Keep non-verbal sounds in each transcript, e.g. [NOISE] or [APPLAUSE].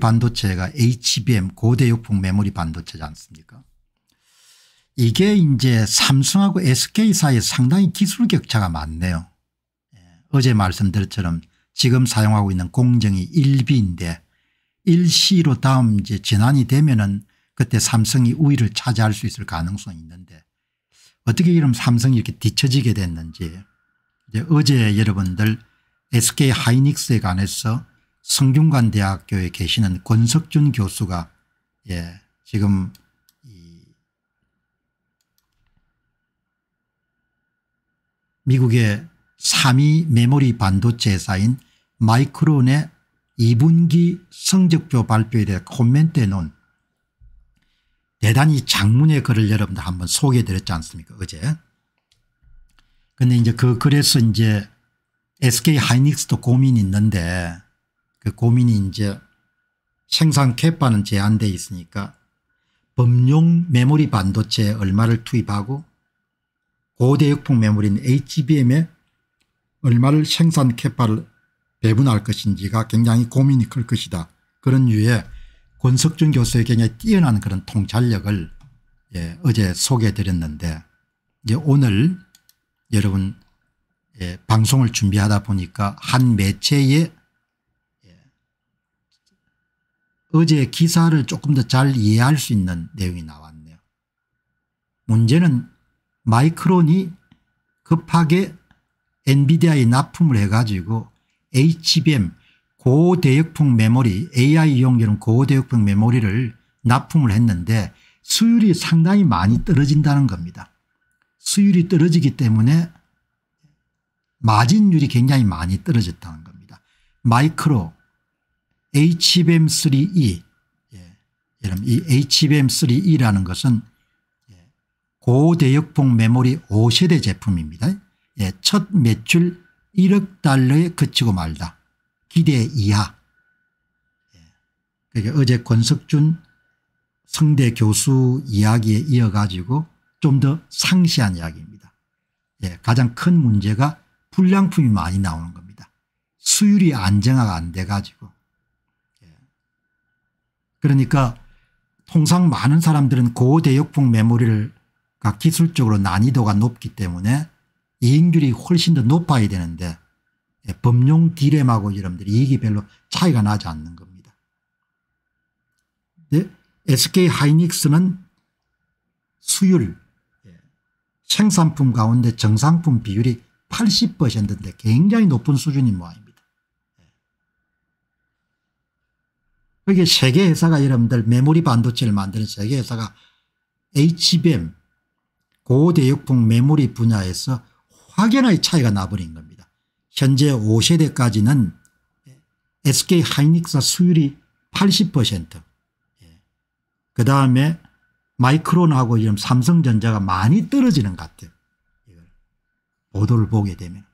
반도체가 HBM 고대역폭 메모리 반도체지 않습니까 이게 이제 삼성하고 SK 사이에 상당히 기술 격차가 많네요. 예, 어제 말씀드렸처럼 지금 사용하고 있는 공정이 1B인데 1C로 다음 이제 전환이 되면은 그때 삼성이 우위를 차지할 수 있을 가능성이 있는데 어떻게 이런 삼성이 이렇게 뒤처지게 됐는지 이제 어제 여러분들 SK 하이닉스에 관해서 성균관대학교에 계시는 권석준 교수가 예, 지금 미국의 3위 메모리 반도체 회사인 마이크론의 2분기 성적표 발표에 대해 코멘트해 놓은 대단히 장문의 글을 여러분들 한번 소개해 드렸지 않습니까 어제. 근데 이제 그 글에서 이제 SK 하이닉스도 고민이 있는데 그 고민이 이제 생산 캐파는 제한돼 있으니까 범용 메모리 반도체에 얼마를 투입하고 고대역폭 메모리인 HBM에 얼마를 생산 캐파를 배분할 것인지가 굉장히 고민이 클 것이다. 그런 이유에 권석준 교수의 굉장히 뛰어난 그런 통찰력을 예, 어제 소개해 드렸는데 이제 오늘 여러분 예, 방송을 준비하다 보니까 한 매체의 어제 기사를 조금 더 잘 이해할 수 있는 내용이 나왔네요. 문제는 마이크론이 급하게 엔비디아에 납품을 해가지고 HBM 고대역풍 메모리 AI 이용되는 고대역풍 메모리를 납품을 했는데 수율이 상당히 많이 떨어진다는 겁니다. 수율이 떨어지기 때문에 마진율이 굉장히 많이 떨어졌다는 겁니다. 마이크로 HBM3E e. 예. 여러분 이 HBM3E라는 것은 예, 고대역폭 메모리 5세대 제품입니다. 예, 첫 매출 1억 달러에 그치고 말다. 기대 이하. 그러 그러니까 어제 권석준 성대 교수 이야기에 이어가지고 좀 더 상세한 이야기입니다. 예, 가장 큰 문제가 불량품이 많이 나오는 겁니다. 수율이 안정화가 안 돼가지고 그러니까 통상 많은 사람들은 고대역폭 메모리를 기술적으로 난이도가 높기 때문에 이익률이 훨씬 더 높아야 되는데 범용 예, 디램하고 여러분들 이익이 별로 차이가 나지 않는 겁니다. 네? SK 하이닉스는 수율 예, 생산품 가운데 정상품 비율이 80%인데 굉장히 높은 수준인 모양입니다. 그게 세계 회사가 여러분들 메모리 반도체를 만드는 세계 회사가 HBM 고대역폭 메모리 분야에서 확연하게 차이가 나버린 겁니다. 현재 5세대까지는 SK 하이닉스 수율이 80%. 예. 그 다음에 마이크론하고 지금 삼성전자가 많이 떨어지는 것 같아요. 보도를 보게 되면.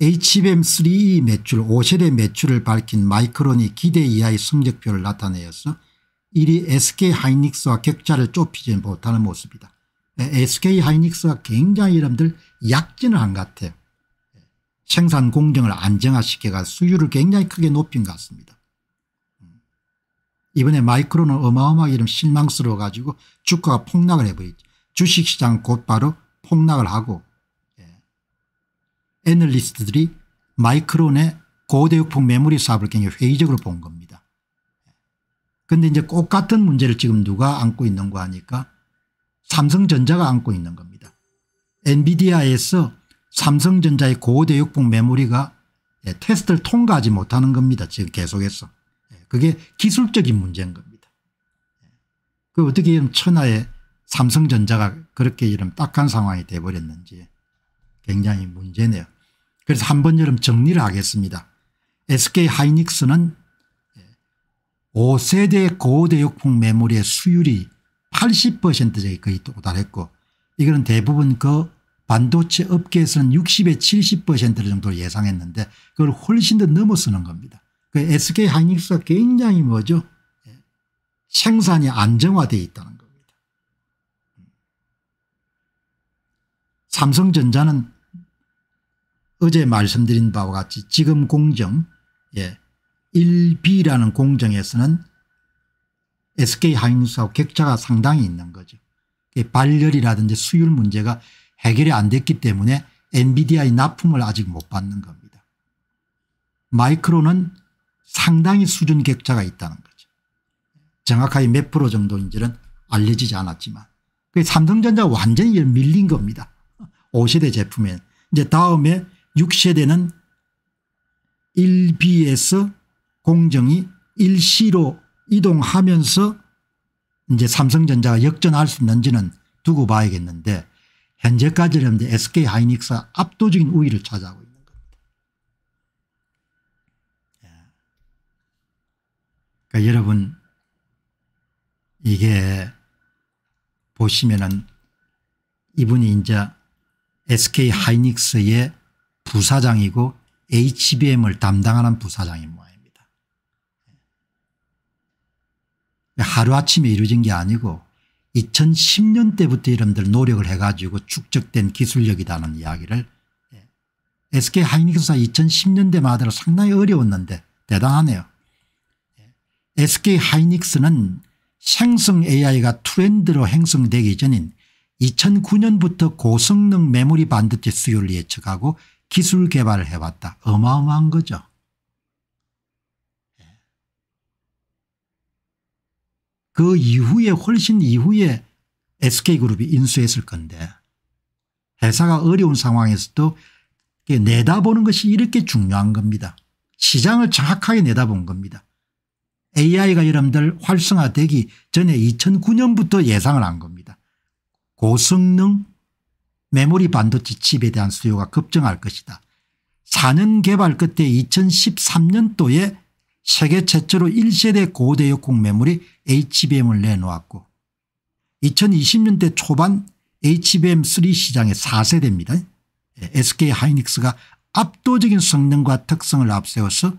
HBM3 매출 5세대 매출을 밝힌 마이크론이 기대 이하의 성적표를 나타내어서 1위 SK하이닉스와 격차를 좁히지 못하는 모습이다. SK하이닉스가 굉장히 이람들 약진을 한 것 같아요. 생산 공정을 안정화시켜가 수율을 굉장히 크게 높인 것 같습니다. 이번에 마이크론은 어마어마하게 이런 실망스러워 가지고 주가가 폭락을 해버리죠. 주식시장 곧바로 폭락을 하고 애널리스트들이 마이크론의 고대역폭 메모리 사업을 굉장히 회의적으로 본 겁니다. 그런데 이제 똑같은 문제를 지금 누가 안고 있는고 하니까 삼성전자가 안고 있는 겁니다. 엔비디아에서 삼성전자의 고대역폭 메모리가 예, 테스트를 통과하지 못하는 겁니다. 지금 계속해서. 예, 그게 기술적인 문제인 겁니다. 예, 그 어떻게 이런 천하에 삼성전자가 그렇게 이런 딱한 상황이 돼버렸는지 굉장히 문제네요. 그래서 한 번 여름 정리를 하겠습니다. SK 하이닉스는 5세대 예, 고대역폭 메모리의 수율이 80%에 거의 도달했고 이거는 대부분 그 반도체 업계에서는 60에 70% 정도를 예상했는데 그걸 훨씬 더 넘어서는 겁니다. 그 SK 하이닉스가 굉장히 뭐죠 예, 생산이 안정화되어 있다는 겁니다. 삼성전자는 어제 말씀드린 바와 같이 지금 공정 예, 1B라는 공정에서는 SK하이닉스하고 격차가 상당히 있는 거죠. 발열이라든지 수율 문제가 해결이 안 됐기 때문에 엔비디아의 납품을 아직 못 받는 겁니다. 마이크로는 상당히 수준 격차가 있다는 거죠. 정확하게 몇 프로 정도인지는 알려지지 않았지만 삼성전자 완전히 밀린 겁니다. [LAUGHS] 5세대 제품에 이제 다음에 6세대는 1B에서 공정이 1C로 이동하면서 이제 삼성전자가 역전할 수 있는지는 두고 봐야겠는데 현재까지는 SK 하이닉스가 압도적인 우위를 차지하고 있는 겁니다. 예. 그러니까 여러분 이게 보시면은 이분이 이제 SK 하이닉스의 부사장이고 HBM을 담당하는 부사장인 모양입니다. 예. 하루아침에 이루어진 게 아니고 2010년 때부터 이름들 노력을 해가지고 축적된 기술력이라는 이야기를 SK 하이닉스가 2010년대 마다로 상당히 어려웠는데 대단하네요. SK 예. 하이닉스는 생성 AI가 트렌드로 행성되기 전인 2009년부터 고성능 메모리 반도체 수요를 예측하고 기술 개발을 해봤다. 어마어마한 거죠. 그 이후에 훨씬 이후에 SK그룹이 인수했을 건데 회사가 어려운 상황에서도 내다보는 것이 이렇게 중요한 겁니다. 시장을 정확하게 내다본 겁니다. AI가 여러분들 활성화되기 전에 2009년부터 예상을 한 겁니다. 고성능 메모리 반도체 칩에 대한 수요가 급증할 것이다. 4년 개발 끝에 2013년도에 세계 최초로 1세대 고대역공 메모리 HBM을 내놓았고 2020년대 초반 HBM3 시장의 4세대입니다. SK 예, 하이닉스가 압도적인 성능과 특성을 앞세워서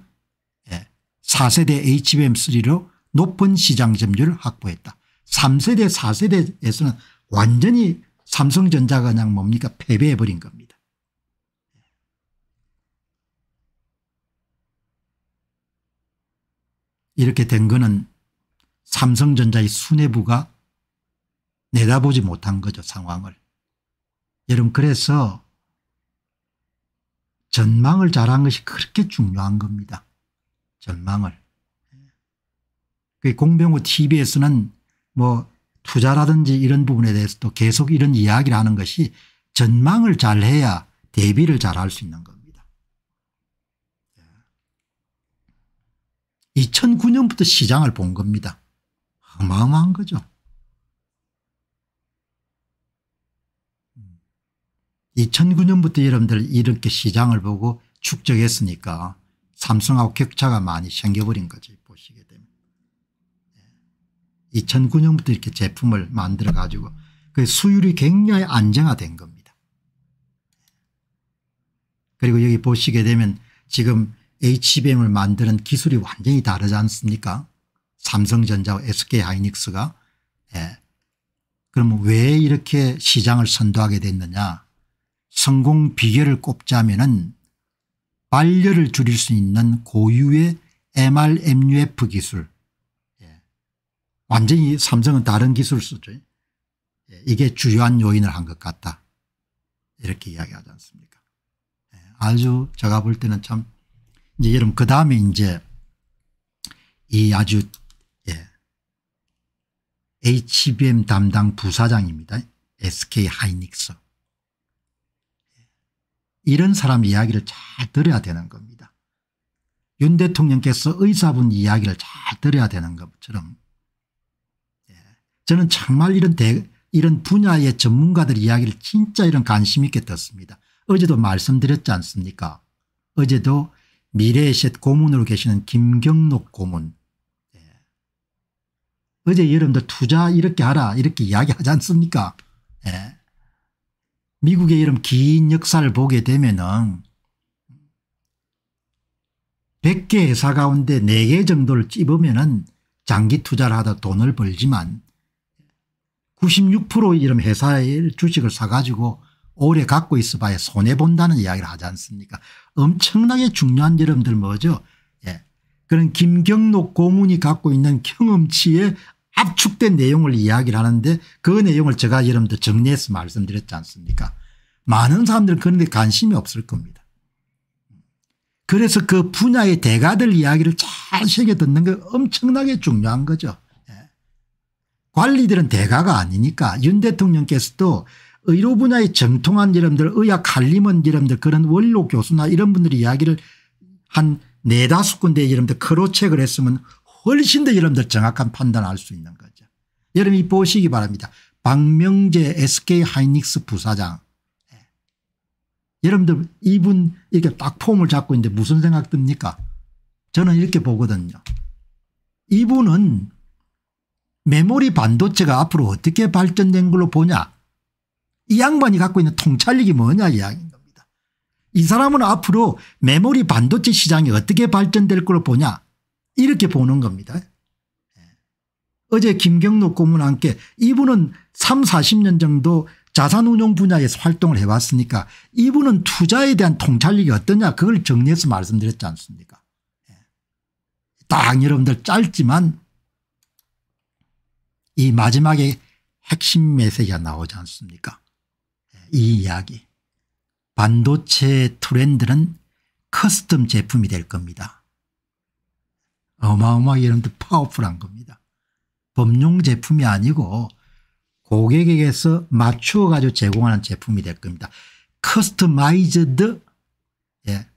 4세대 예, HBM3로 높은 시장 점유율을 확보했다. 3세대 4세대에서는 완전히 삼성전자가 그냥 뭡니까 패배해버린 겁니다. 이렇게 된 거는 삼성전자의 수뇌부가 내다보지 못한 거죠 상황을. 여러분 그래서 전망을 잘한 것이 그렇게 중요한 겁니다. 전망을. 그 공병호 tv에서는 뭐 투자라든지 이런 부분에 대해서도 계속 이런 이야기를 하는 것이 전망을 잘 해야 대비를 잘 할 수 있는 겁니다. 2009년부터 예. 시장을 본 겁니다. 어마어마한 거죠. 음. 이천구 년부터 여러분들 이렇게 시장을 보고 축적했으니까 삼성하고 격차가 많이 생겨버린 거죠. 보시게 되면. 2009년부터 이렇게 제품을 만들어 가지고 그 수율이 굉장히 안정화된 겁니다. 그리고 여기 보시게 되면 지금 HBM을 만드는 기술이 완전히 다르지 않습니까 삼성전자와 SK하이닉스가 예. 그럼 왜 이렇게 시장을 선도하게 됐느냐 성공 비결을 꼽자면 은 발열을 줄일 수 있는 고유의 MR MUF 기술 완전히 삼성은 다른 기술을 쓰죠. 예, 이게 주요한 요인을 한 것 같다. 이렇게 이야기하지 않습니까. 예, 아주 제가 볼 때는 참 이제 여러분 그 다음에 이제 이 아주 예 HBM 담당 부사장입니다. SK 하이닉스. 예, 이런 사람 이야기를 잘 들어야 되는 겁니다. 윤 대통령께서 의사분 이야기를 잘 들어야 되는 것처럼 저는 정말 이런 대, 이런 분야의 전문가들 이야기를 진짜 이런 관심 있게 듣습니다. 어제도 말씀드렸지 않습니까 어제도 미래셋 의 고문으로 계시는 김경록 고문 예. 어제 여러분들 투자 이렇게 하라 이렇게 이야기하지 않습니까 예. 미국의 이런 긴 역사를 보게 되면은 100개 회사 가운데 4개 정도를 찝으면은 장기 투자를 하다 돈을 벌지만 96% 이런 회사의 주식을 사가지고 오래 갖고 있어 봐야 손해본다는 이야기를 하지 않습니까 엄청나게 중요한 여러분들 뭐죠 예. 그런 김경록 고문이 갖고 있는 경험치에 압축된 내용을 이야기를 하는데 그 내용을 제가 여러분들 정리해서 말씀드렸지 않습니까 많은 사람들은 그런 데 관심이 없을 겁니다. 그래서 그 분야의 대가들 이야기를 잘 새겨 듣는 게 엄청나게 중요한 거죠. 관리들은 대가가 아니니까 윤 대통령께서도 의료 분야의 정통한 여러분들 의학 한림원 여러분들 그런 원로 교수나 이런 분들이 이야기를 한 네다섯 군데 여러분들 크로책을 했으면 훨씬 더 여러분들 정확한 판단을 할 수 있는 거죠. 여러분이 보시기 바랍니다. 박명재 SK 하이닉스 부사장. 예. 여러분들 이분 이렇게 딱 폼을 잡고 있는데 무슨 생각 듭니까? 저는 이렇게 보거든요. 이분은 메모리 반도체가 앞으로 어떻게 발전된 걸로 보냐 이 양반이 갖고 있는 통찰력이 뭐냐 이야기인 겁니다. 이 사람은 앞으로 메모리 반도체 시장이 어떻게 발전될 걸로 보냐 이렇게 보는 겁니다. 예. 어제 김경록 고문과 함께 이분은 3, 40년 정도 자산운용 분야에서 활동을 해왔으니까 이분은 투자에 대한 통찰력이 어떠냐 그걸 정리해서 말씀드렸지 않습니까. 예. 딱 여러분들 짧지만 이 마지막에 핵심 메시지가 나오지 않습니까 이 이야기 반도체 트렌드는 커스텀 제품이 될 겁니다. 어마어마하게 여러분들 파워풀한 겁니다. 법용 제품이 아니고 고객에게서 맞추어 가지고 제공하는 제품이 될 겁니다. 커스터마이즈드 예.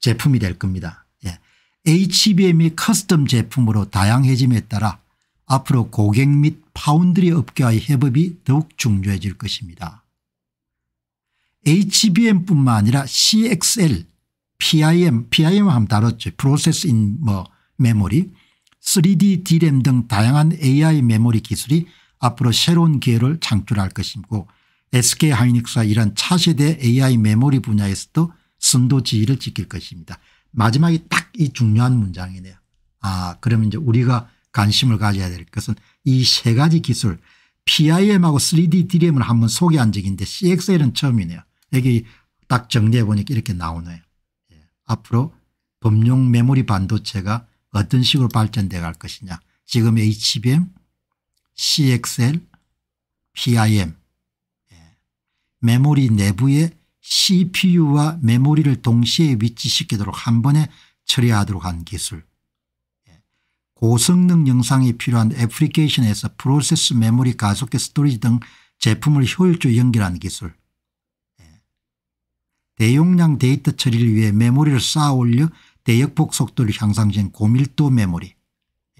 제품이 될 겁니다. 예. HBM이 커스텀 제품으로 다양해짐에 따라 앞으로 고객 및 파운드리 업계와의 협업이 더욱 중요해질 것입니다. HBM뿐만 아니라 CXL, PIM, PIM 하면 다뤘죠. 프로세스 인뭐 메모리, 3D DRAM 등 다양한 AI 메모리 기술이 앞으로 새로운 기회를 창출할 것이고 SK하이닉스와 이런 차세대 AI 메모리 분야에서도 선도지위를 지킬 것입니다. 마지막이 딱 이 중요한 문장이네요. 아 그러면 이제 우리가 관심을 가져야 될 것은 이 세 가지 기술 PIM하고 3D DRAM을 한번 소개한 적인데 CXL은 처음이네요. 여기 딱 정리해 보니까 이렇게 나오네요. 예. 앞으로 범용 메모리 반도체가 어떤 식으로 발전돼 갈 것이냐. 지금 HBM, CXL, PIM. 예. 메모리 내부에 CPU와 메모리를 동시에 위치시키도록 한 번에 처리하도록 한 기술. 고성능 영상이 필요한 애플리케이션에서 프로세스 메모리 가속계 스토리지 등 제품을 효율적으로 연결하는 기술 예. 대용량 데이터 처리를 위해 메모리를 쌓아 올려 대역폭 속도를 향상시킨 고밀도 메모리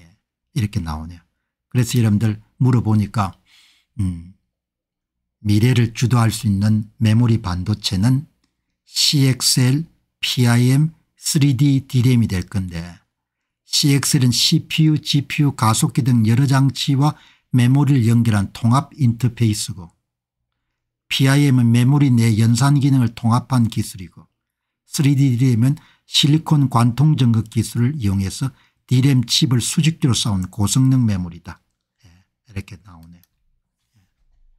예. 이렇게 나오네요. 그래서 여러분들 물어보니까 음, 미래를 주도할 수 있는 메모리 반도체는 CXL, PIM, 3D DRAM이 될 건데 CXL은 CPU, GPU, 가속기 등 여러 장치와 메모리를 연결한 통합 인터페이스고 PIM은 메모리 내 연산 기능을 통합한 기술이고 3D DRAM은 실리콘 관통 전극 기술을 이용해서 DRAM 칩을 수직대로 쌓은 고성능 메모리다. 예, 이렇게 나오네요. 예.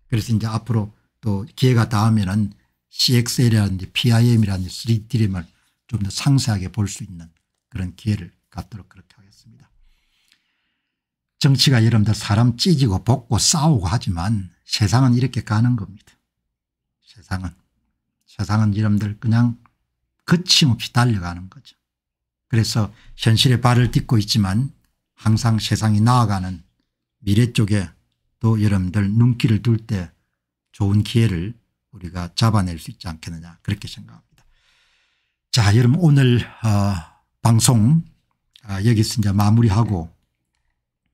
그래서 이제 앞으로 또 기회가 닿으면은 CXL이라든지 PIM이라든지 3D램을 좀 더 상세하게 볼 수 있는 그런 기회를 갖도록 그렇게 하겠습니다. 정치가 여러분들 사람 찢고 볶고 싸우고 하지만 세상은 이렇게 가는 겁니다. 세상은. 세상은 여러분들 그냥 거침없이 달려가는 거죠. 그래서 현실의 발을 딛고 있지만 항상 세상이 나아가는 미래 쪽에 또 여러분들 눈길을 둘 때 좋은 기회를 우리가 잡아낼 수 있지 않겠느냐 그렇게 생각합니다. 자 여러분 오늘 어, 방송 아, 여기서 이제 마무리하고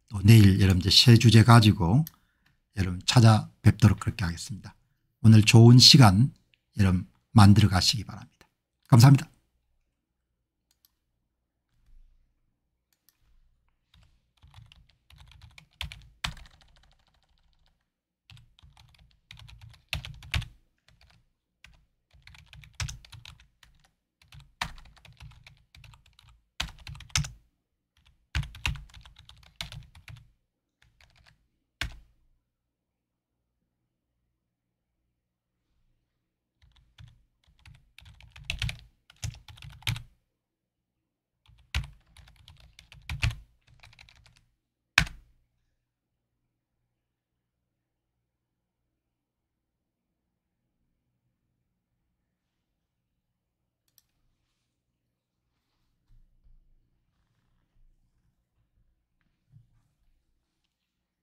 또 내일 여러분 이제 새 주제 가지고 여러분 찾아뵙도록 그렇게 하겠습니다. 오늘 좋은 시간 여러분 만들어 가시기 바랍니다. 감사합니다.